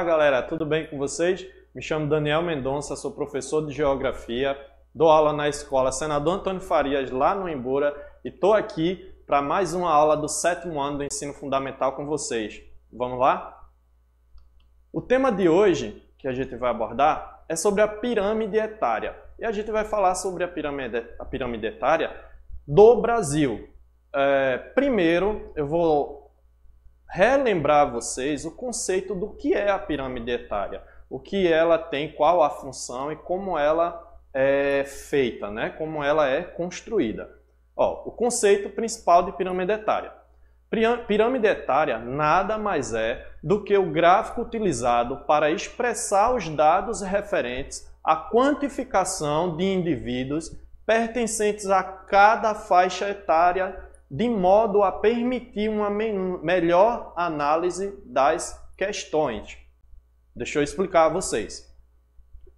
Olá, galera, tudo bem com vocês? Me chamo Daniel Mendonça, sou professor de Geografia, dou aula na escola Senador Antônio Farias, lá no Embura, e estou aqui para mais uma aula do sétimo ano do ensino fundamental com vocês. Vamos lá? O tema de hoje que a gente vai abordar é sobre a pirâmide etária. E a gente vai falar sobre a pirâmide, a pirâmide etária do Brasil. É, primeiro, eu vou relembrar vocês o conceito do que é a pirâmide etária, o que ela tem, qual a função e como ela é feita, né? como ela é construída. Ó, o conceito principal de pirâmide etária. Pirâmide etária nada mais é do que o gráfico utilizado para expressar os dados referentes à quantificação de indivíduos pertencentes a cada faixa etária de modo a permitir uma melhor análise das questões. Deixa eu explicar a vocês.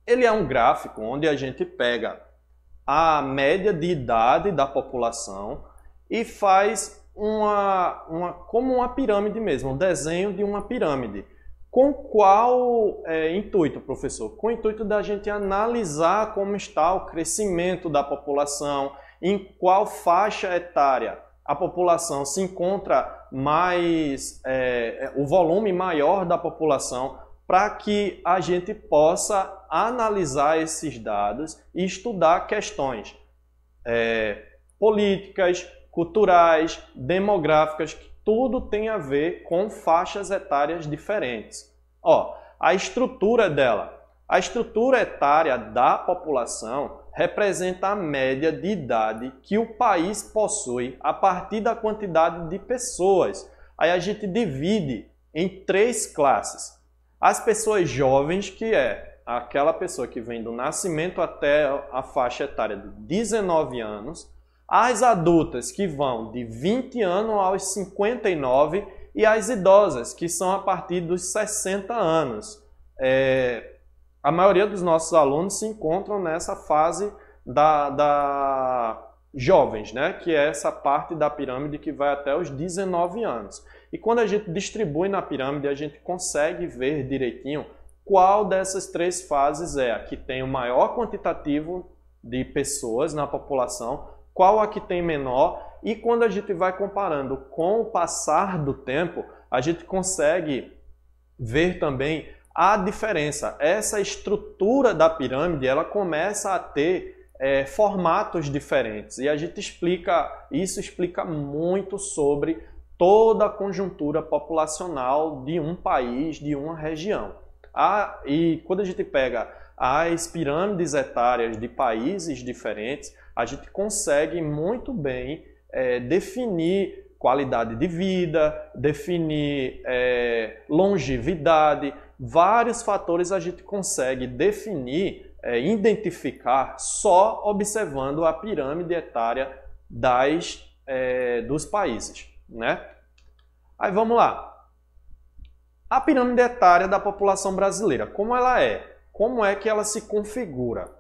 Ele é um gráfico onde a gente pega a média de idade da população e faz uma, uma como uma pirâmide mesmo, um desenho de uma pirâmide. Com qual é, intuito, professor? Com o intuito da gente analisar como está o crescimento da população, em qual faixa etária a população se encontra mais, é, é, o volume maior da população, para que a gente possa analisar esses dados e estudar questões é, políticas, culturais, demográficas, que tudo tem a ver com faixas etárias diferentes. Ó, a estrutura dela, a estrutura etária da população representa a média de idade que o país possui a partir da quantidade de pessoas. Aí a gente divide em três classes. As pessoas jovens, que é aquela pessoa que vem do nascimento até a faixa etária de 19 anos, as adultas, que vão de 20 anos aos 59, e as idosas, que são a partir dos 60 anos. É, a maioria dos nossos alunos se encontram nessa fase da, da jovens, né? que é essa parte da pirâmide que vai até os 19 anos. E quando a gente distribui na pirâmide, a gente consegue ver direitinho qual dessas três fases é a que tem o maior quantitativo de pessoas na população, qual a que tem menor, e quando a gente vai comparando com o passar do tempo, a gente consegue ver também a diferença. Essa estrutura da pirâmide ela começa a ter é, formatos diferentes e a gente explica isso explica muito sobre toda a conjuntura populacional de um país, de uma região. Ah, e quando a gente pega as pirâmides etárias de países diferentes, a gente consegue muito bem é, definir qualidade de vida, definir é, longevidade, vários fatores a gente consegue definir, é, identificar só observando a pirâmide etária das, é, dos países. Né? Aí vamos lá. A pirâmide etária da população brasileira, como ela é? Como é que ela se configura?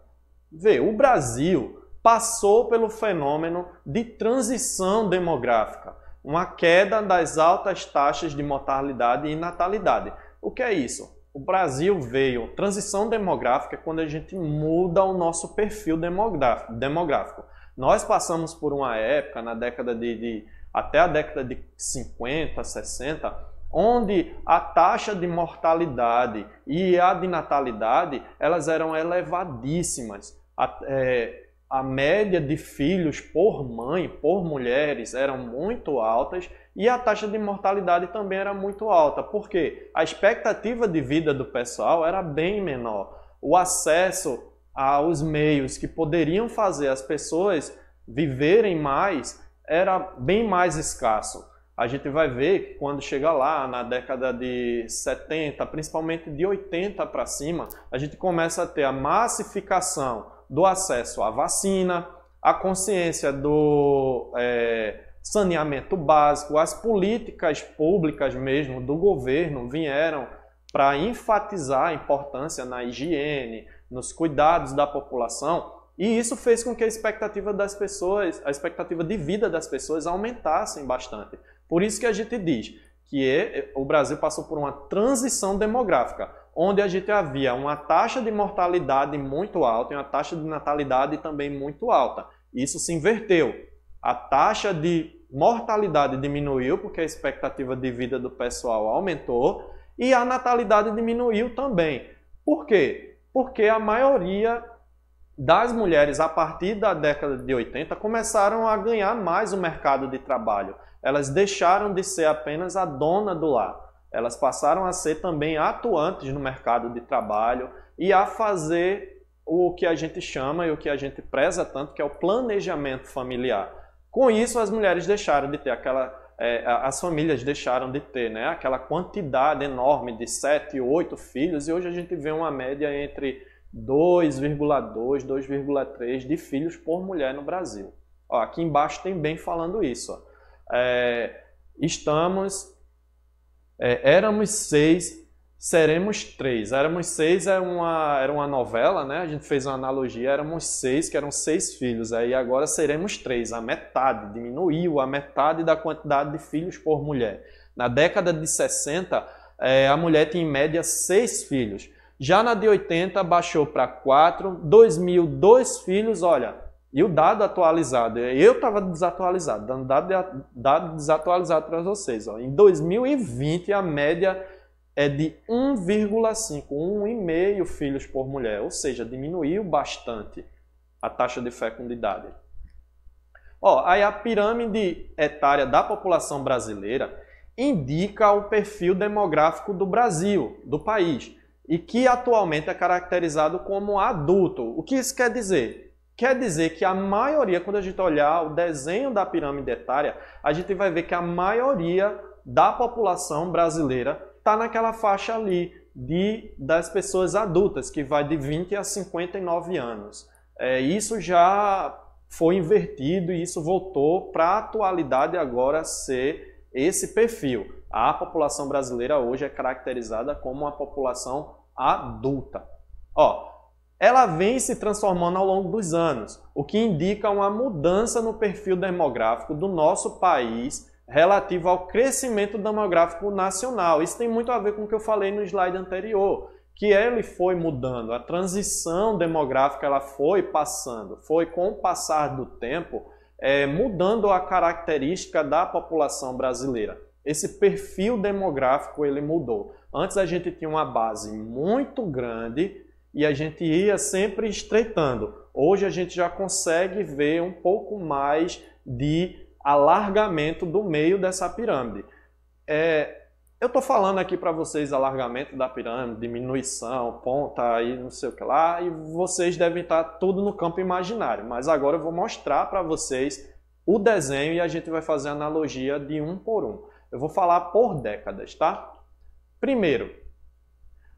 Vê, o Brasil passou pelo fenômeno de transição demográfica, uma queda das altas taxas de mortalidade e natalidade. O que é isso? O Brasil veio, transição demográfica é quando a gente muda o nosso perfil demográfico. Nós passamos por uma época, na década de, de até a década de 50, 60, onde a taxa de mortalidade e a de natalidade elas eram elevadíssimas. A, é, a média de filhos por mãe, por mulheres, eram muito altas e a taxa de mortalidade também era muito alta, porque a expectativa de vida do pessoal era bem menor. O acesso aos meios que poderiam fazer as pessoas viverem mais era bem mais escasso. A gente vai ver que quando chega lá na década de 70, principalmente de 80 para cima, a gente começa a ter a massificação do acesso à vacina, a consciência do é, saneamento básico, as políticas públicas mesmo do governo vieram para enfatizar a importância na higiene, nos cuidados da população, e isso fez com que a expectativa das pessoas, a expectativa de vida das pessoas aumentassem bastante. Por isso que a gente diz que é, o Brasil passou por uma transição demográfica onde a gente havia uma taxa de mortalidade muito alta e uma taxa de natalidade também muito alta. Isso se inverteu. A taxa de mortalidade diminuiu porque a expectativa de vida do pessoal aumentou e a natalidade diminuiu também. Por quê? Porque a maioria das mulheres a partir da década de 80 começaram a ganhar mais o mercado de trabalho. Elas deixaram de ser apenas a dona do lar elas passaram a ser também atuantes no mercado de trabalho e a fazer o que a gente chama e o que a gente preza tanto, que é o planejamento familiar. Com isso, as mulheres deixaram de ter aquela. É, as famílias deixaram de ter né, aquela quantidade enorme de 7, 8 filhos, e hoje a gente vê uma média entre 2,2, 2,3 de filhos por mulher no Brasil. Ó, aqui embaixo tem bem falando isso. É, estamos é, éramos seis, seremos três. Éramos seis é uma, era uma novela, né? A gente fez uma analogia, éramos seis, que eram seis filhos. Aí agora seremos três, a metade, diminuiu a metade da quantidade de filhos por mulher. Na década de 60, é, a mulher tinha em média seis filhos. Já na de 80 baixou para quatro, 2000, dois filhos, olha, e o dado atualizado, eu estava desatualizado, dando dado, dado desatualizado para vocês. Ó. Em 2020, a média é de 1,5, 1,5 filhos por mulher, ou seja, diminuiu bastante a taxa de fecundidade. Ó, aí a pirâmide etária da população brasileira indica o perfil demográfico do Brasil, do país, e que atualmente é caracterizado como adulto. O que isso quer dizer? Quer dizer que a maioria, quando a gente olhar o desenho da pirâmide etária, a gente vai ver que a maioria da população brasileira está naquela faixa ali de, das pessoas adultas, que vai de 20 a 59 anos. É, isso já foi invertido e isso voltou para a atualidade agora ser esse perfil. A população brasileira hoje é caracterizada como uma população adulta. Ó, ela vem se transformando ao longo dos anos, o que indica uma mudança no perfil demográfico do nosso país relativo ao crescimento demográfico nacional. Isso tem muito a ver com o que eu falei no slide anterior, que ele foi mudando, a transição demográfica ela foi passando, foi com o passar do tempo é, mudando a característica da população brasileira. Esse perfil demográfico ele mudou. Antes a gente tinha uma base muito grande e a gente ia sempre estreitando. Hoje a gente já consegue ver um pouco mais de alargamento do meio dessa pirâmide. É, eu estou falando aqui para vocês alargamento da pirâmide, diminuição, ponta e não sei o que lá, e vocês devem estar tá tudo no campo imaginário. Mas agora eu vou mostrar para vocês o desenho e a gente vai fazer analogia de um por um. Eu vou falar por décadas, tá? Primeiro,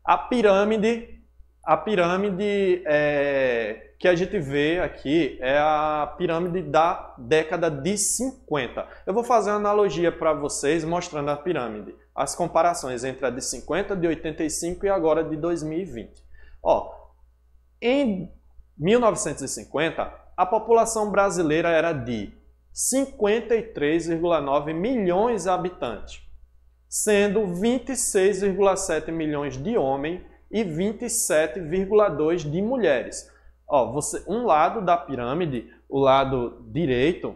a pirâmide a pirâmide é, que a gente vê aqui é a pirâmide da década de 50. Eu vou fazer uma analogia para vocês mostrando a pirâmide, as comparações entre a de 50, de 85 e agora de 2020. Ó, em 1950, a população brasileira era de 53,9 milhões de habitantes, sendo 26,7 milhões de homens e 27,2% de mulheres. Ó, você, um lado da pirâmide, o lado direito,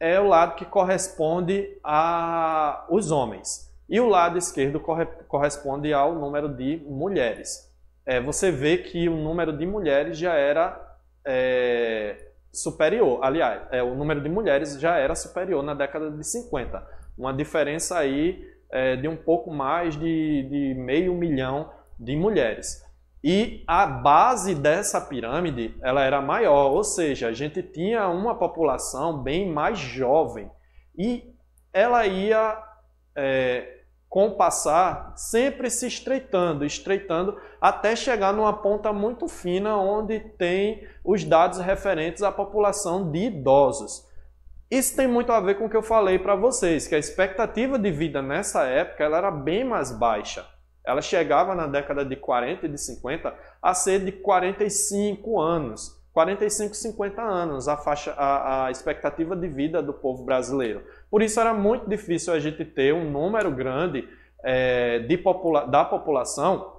é o lado que corresponde aos homens. E o lado esquerdo corre, corresponde ao número de mulheres. É, você vê que o número de mulheres já era é, superior. Aliás, é, o número de mulheres já era superior na década de 50. Uma diferença aí é, de um pouco mais de, de meio milhão de mulheres. E a base dessa pirâmide ela era maior, ou seja, a gente tinha uma população bem mais jovem e ela ia é, com o passar sempre se estreitando, estreitando até chegar numa ponta muito fina onde tem os dados referentes à população de idosos. Isso tem muito a ver com o que eu falei para vocês, que a expectativa de vida nessa época ela era bem mais baixa. Ela chegava na década de 40 e de 50 a ser de 45 anos. 45, 50 anos a, faixa, a, a expectativa de vida do povo brasileiro. Por isso era muito difícil a gente ter um número grande é, de popula da população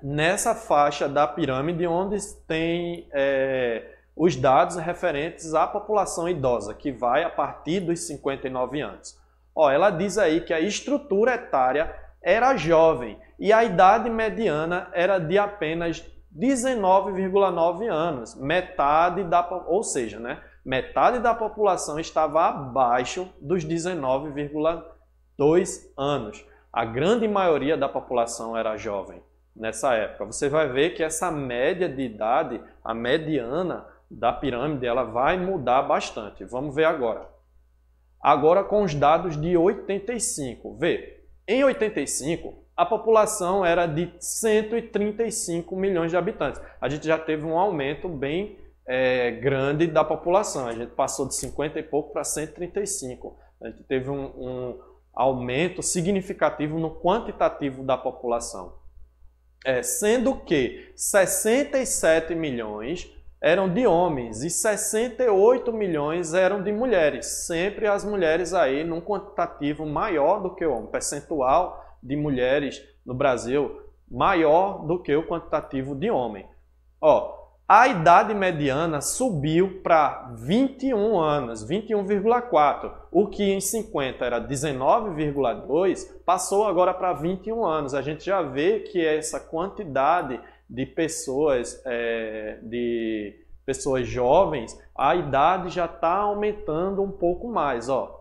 nessa faixa da pirâmide onde tem é, os dados referentes à população idosa, que vai a partir dos 59 anos. Ó, ela diz aí que a estrutura etária era jovem e a idade mediana era de apenas 19,9 anos, metade da, ou seja, né, metade da população estava abaixo dos 19,2 anos. A grande maioria da população era jovem nessa época. Você vai ver que essa média de idade, a mediana da pirâmide, ela vai mudar bastante. Vamos ver agora. Agora com os dados de 85, vê, em 85, a população era de 135 milhões de habitantes. A gente já teve um aumento bem é, grande da população. A gente passou de 50 e pouco para 135. A gente teve um, um, aumento significativo no quantitativo da população. É, sendo que 67 milhões eram de homens e 68 milhões eram de mulheres. Sempre as mulheres aí num quantitativo maior do que o homem, percentual de mulheres no Brasil maior do que o quantitativo de homem. Ó, a idade mediana subiu para 21 anos, 21,4. O que em 50 era 19,2, passou agora para 21 anos. A gente já vê que essa quantidade de pessoas, é, de pessoas jovens, a idade já está aumentando um pouco mais. Ó.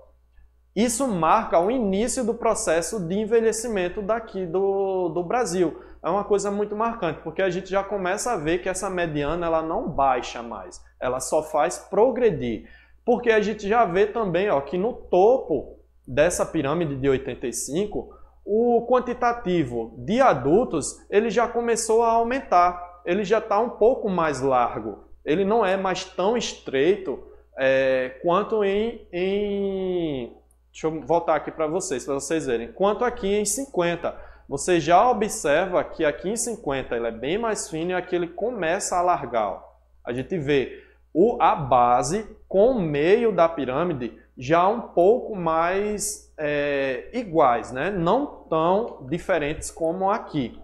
Isso marca o início do processo de envelhecimento daqui do, do Brasil. É uma coisa muito marcante, porque a gente já começa a ver que essa mediana ela não baixa mais, ela só faz progredir. Porque a gente já vê também ó, que no topo dessa pirâmide de 85, o quantitativo de adultos ele já começou a aumentar, ele já está um pouco mais largo, ele não é mais tão estreito é, quanto em, em, Deixa eu voltar aqui para vocês, para vocês verem. Quanto aqui em 50. Você já observa que aqui em 50 ele é bem mais fino e aqui ele começa a largar. A gente vê o, a base com o meio da pirâmide já um pouco mais é, iguais, né? não tão diferentes como aqui.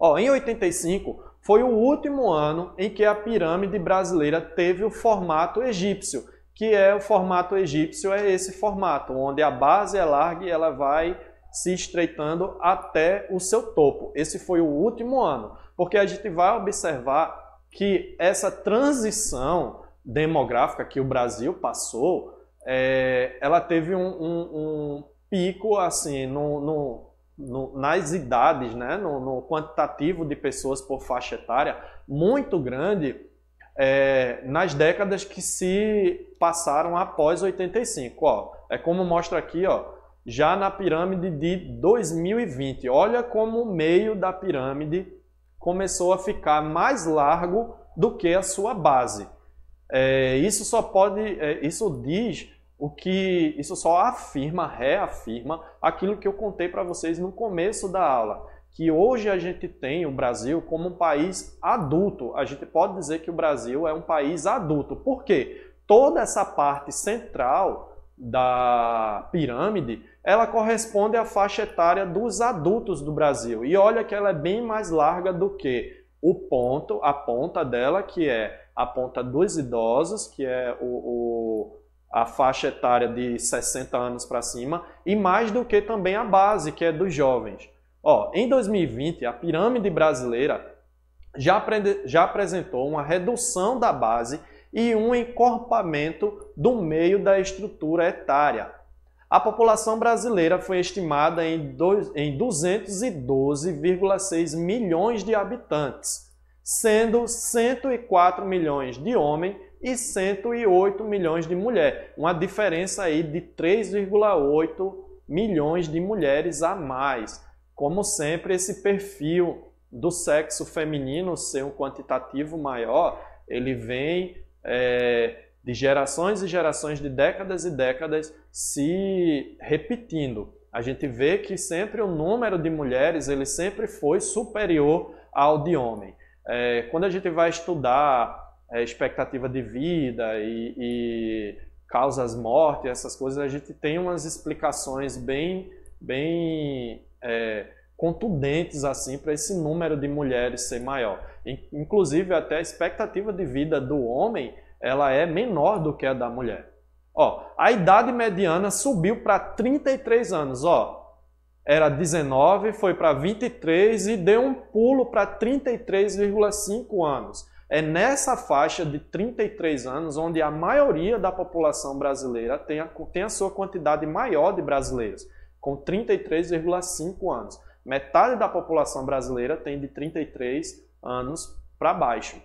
Ó, em 85 foi o último ano em que a pirâmide brasileira teve o formato egípcio, que é o formato egípcio, é esse formato, onde a base é larga e ela vai se estreitando até o seu topo. Esse foi o último ano, porque a gente vai observar que essa transição demográfica que o Brasil passou é, ela teve um, um, um pico assim no, no, no, nas idades, né, no, quantitativo de pessoas por faixa etária muito grande é, nas décadas que se passaram após 85. Ó, é como mostra aqui, ó, já na pirâmide de 2020. Olha como o meio da pirâmide começou a ficar mais largo do que a sua base. É, isso só pode, é, isso diz o que, isso só afirma, reafirma aquilo que eu contei para vocês no começo da aula, que hoje a gente tem o Brasil como um país adulto. A gente pode dizer que o Brasil é um país adulto. Por quê? Toda essa parte central da pirâmide, ela corresponde à faixa etária dos adultos do Brasil. E olha que ela é bem mais larga do que o ponto, a ponta dela que é aponta dos idosos, que é o, o a faixa etária de 60 anos para cima, e mais do que também a base, que é dos jovens. Ó, em 2020, a pirâmide brasileira já, já apresentou uma redução da base e um encorpamento do meio da estrutura etária. A população brasileira foi estimada em 212,6 milhões de habitantes, sendo 104 milhões de homem e 108 milhões de mulher, uma diferença aí de 3,8 milhões de mulheres a mais. Como sempre, esse perfil do sexo feminino ser um quantitativo maior, ele vem é, de gerações e gerações, de décadas e décadas se repetindo. A gente vê que sempre o número de mulheres ele sempre foi superior ao de homem. É, quando a gente vai estudar é, expectativa de vida e, e causas morte, essas coisas, a gente tem umas explicações bem, bem é, contundentes assim para esse número de mulheres ser maior. Inclusive até a expectativa de vida do homem ela é menor do que a da mulher. Ó, a idade mediana subiu para 33 anos. Ó, era 19, foi para 23 e deu um pulo para 33,5 anos. É nessa faixa de 33 anos onde a maioria da população brasileira tem a, tem a sua quantidade maior de brasileiros, com 33,5 anos. Metade da população brasileira tem de 33 anos para baixo.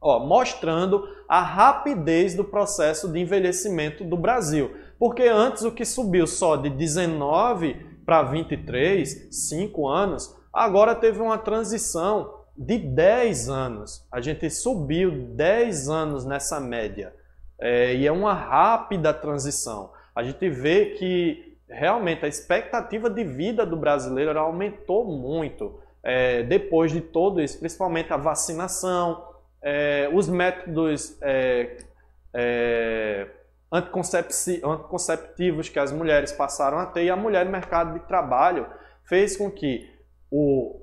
Ó, mostrando a rapidez do processo de envelhecimento do Brasil. Porque antes o que subiu só de 19 para 23, 5 anos, agora teve uma transição de 10 anos. A gente subiu 10 anos nessa média. É, e é uma rápida transição. A gente vê que realmente a expectativa de vida do brasileiro aumentou muito é, depois de todo isso, principalmente a vacinação, é, os métodos é, é, anticonceptivos que as mulheres passaram a ter e a mulher no mercado de trabalho fez com que o,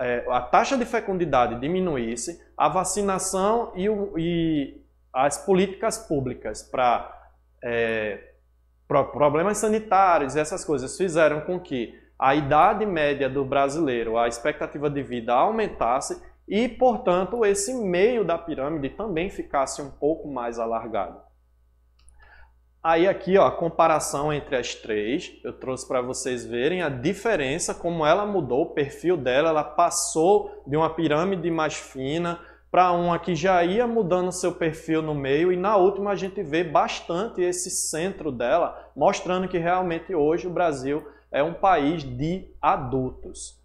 é, a taxa de fecundidade diminuísse, a vacinação e, o, e as políticas públicas para é, problemas sanitários e essas coisas fizeram com que a idade média do brasileiro, a expectativa de vida aumentasse e, portanto, esse meio da pirâmide também ficasse um pouco mais alargado. Aí aqui, ó, a comparação entre as três, eu trouxe para vocês verem a diferença, como ela mudou o perfil dela, ela passou de uma pirâmide mais fina para uma que já ia mudando seu perfil no meio e na última a gente vê bastante esse centro dela, mostrando que realmente hoje o Brasil é um país de adultos.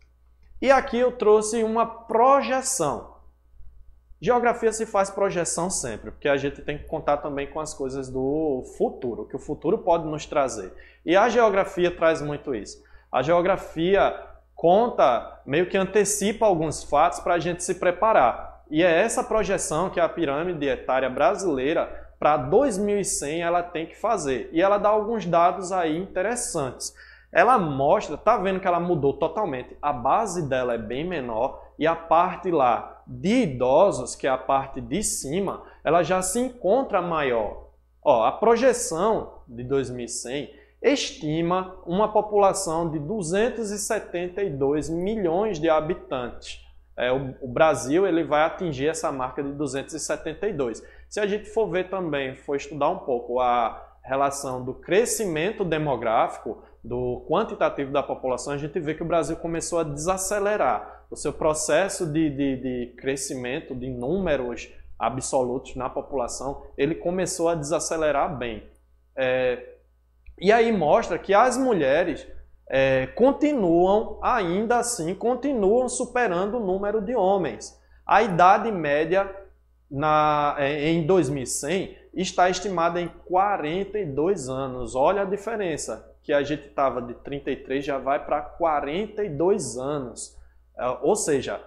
E aqui eu trouxe uma projeção. Geografia se faz projeção sempre, porque a gente tem que contar também com as coisas do futuro, que o futuro pode nos trazer. E a geografia traz muito isso. A geografia conta, meio que antecipa alguns fatos para a gente se preparar. E é essa projeção que a pirâmide etária brasileira para 2100 ela tem que fazer. E ela dá alguns dados aí interessantes. Ela mostra, tá vendo que ela mudou totalmente. A base dela é bem menor, e a parte lá de idosos, que é a parte de cima, ela já se encontra maior. Ó, a projeção de 2100 estima uma população de 272 milhões de habitantes. É, o, o, Brasil ele vai atingir essa marca de 272. Se a gente for ver também, for estudar um pouco a relação do crescimento demográfico, do quantitativo da população, a gente vê que o Brasil começou a desacelerar o seu processo de, de, de crescimento de números absolutos na população, ele começou a desacelerar bem. É, e aí mostra que as mulheres é, continuam, ainda assim, continuam superando o número de homens. A idade média na, é, em 2100 está estimada em 42 anos. Olha a diferença, que a gente estava de 33 já vai para 42 anos. É, ou seja,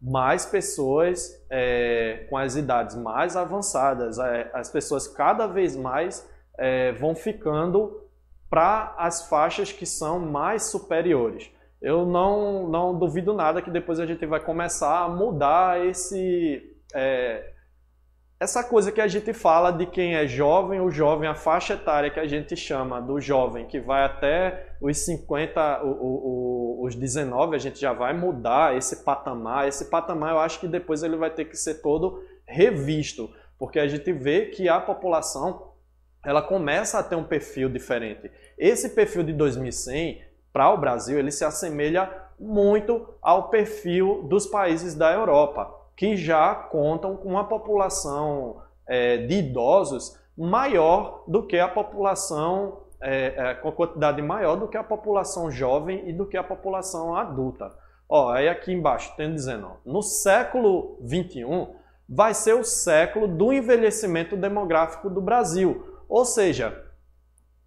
mais pessoas é, com as idades mais avançadas, é, as pessoas cada vez mais é, vão ficando para as faixas que são mais superiores. Eu não, não duvido nada que depois a gente vai começar a mudar esse, é, essa coisa que a gente fala de quem é jovem, o jovem, a faixa etária que a gente chama do jovem, que vai até os 50, o, o, o, os 19, a gente já vai mudar esse patamar. Esse patamar eu acho que depois ele vai ter que ser todo revisto, porque a gente vê que a população ela começa a ter um perfil diferente. Esse perfil de 2100 para o Brasil, ele se assemelha muito ao perfil dos países da Europa que já contam com uma população é, de idosos maior do que a população, é, é, com quantidade maior do que a população jovem e do que a população adulta. Ó, aí aqui embaixo tem dizendo, ó, no século 21 vai ser o século do envelhecimento demográfico do Brasil. Ou seja,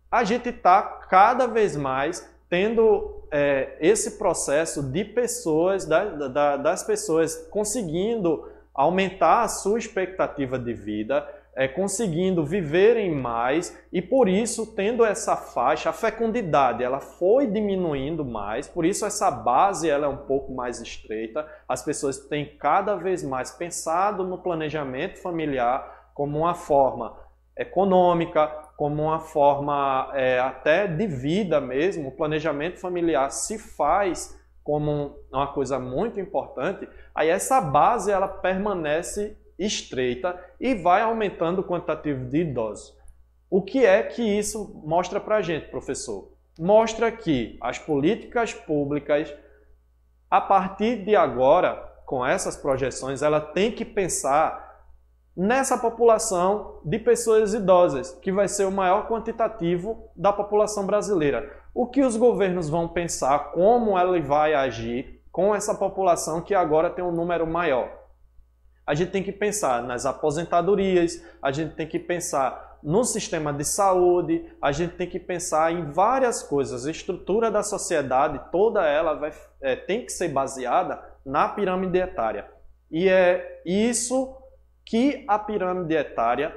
a gente está cada vez mais tendo é, esse processo de pessoas, da, da, das pessoas conseguindo aumentar a sua expectativa de vida, é, conseguindo viverem mais e por isso tendo essa faixa, a fecundidade ela foi diminuindo mais, por isso essa base ela é um pouco mais estreita, as pessoas têm cada vez mais pensado no planejamento familiar como uma forma econômica, como uma forma é, até de vida mesmo. O planejamento familiar se faz como uma coisa muito importante, aí essa base ela permanece estreita e vai aumentando o quantitativo de idosos. O que é que isso mostra para a gente, professor? Mostra que as políticas públicas, a partir de agora, com essas projeções, ela tem que pensar nessa população de pessoas idosas, que vai ser o maior quantitativo da população brasileira. O que os governos vão pensar, como ela vai agir com essa população que agora tem um número maior? A gente tem que pensar nas aposentadorias, a gente tem que pensar no sistema de saúde, a gente tem que pensar em várias coisas. A estrutura da sociedade, toda ela vai, é, tem que ser baseada na pirâmide etária. E é isso que a pirâmide etária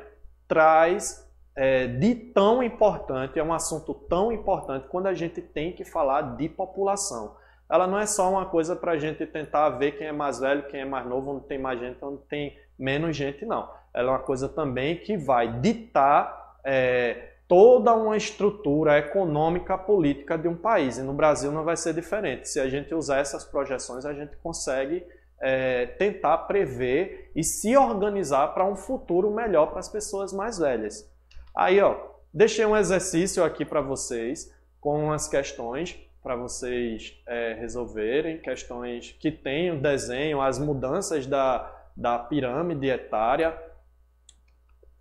traz é, de tão importante, é um assunto tão importante quando a gente tem que falar de população. Ela não é só uma coisa para a gente tentar ver quem é mais velho, quem é mais novo, onde tem mais gente, onde tem menos gente, não. Ela é uma coisa também que vai ditar é, toda uma estrutura econômica, política de um país. E no Brasil não vai ser diferente. Se a gente usar essas projeções, a gente consegue é, tentar prever e se organizar para um futuro melhor para as pessoas mais velhas. Aí, ó, deixei um exercício aqui para vocês com as questões para vocês é, resolverem, questões que tenham desenho, as mudanças da, da pirâmide etária.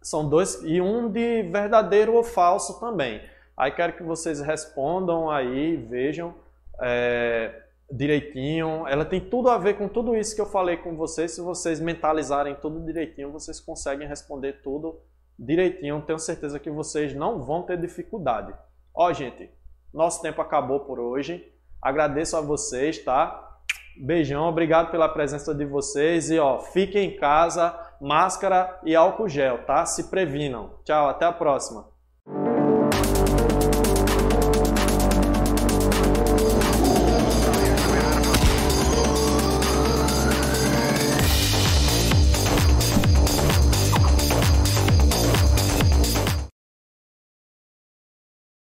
São dois, e um de verdadeiro ou falso também. Aí quero que vocês respondam aí, vejam. É, direitinho. Ela tem tudo a ver com tudo isso que eu falei com vocês. Se vocês mentalizarem tudo direitinho, vocês conseguem responder tudo direitinho. Tenho certeza que vocês não vão ter dificuldade. Ó, gente, nosso tempo acabou por hoje. Agradeço a vocês, tá? Beijão, obrigado pela presença de vocês e ó, fiquem em casa, máscara e álcool gel, tá? Se previnam. Tchau, até a próxima.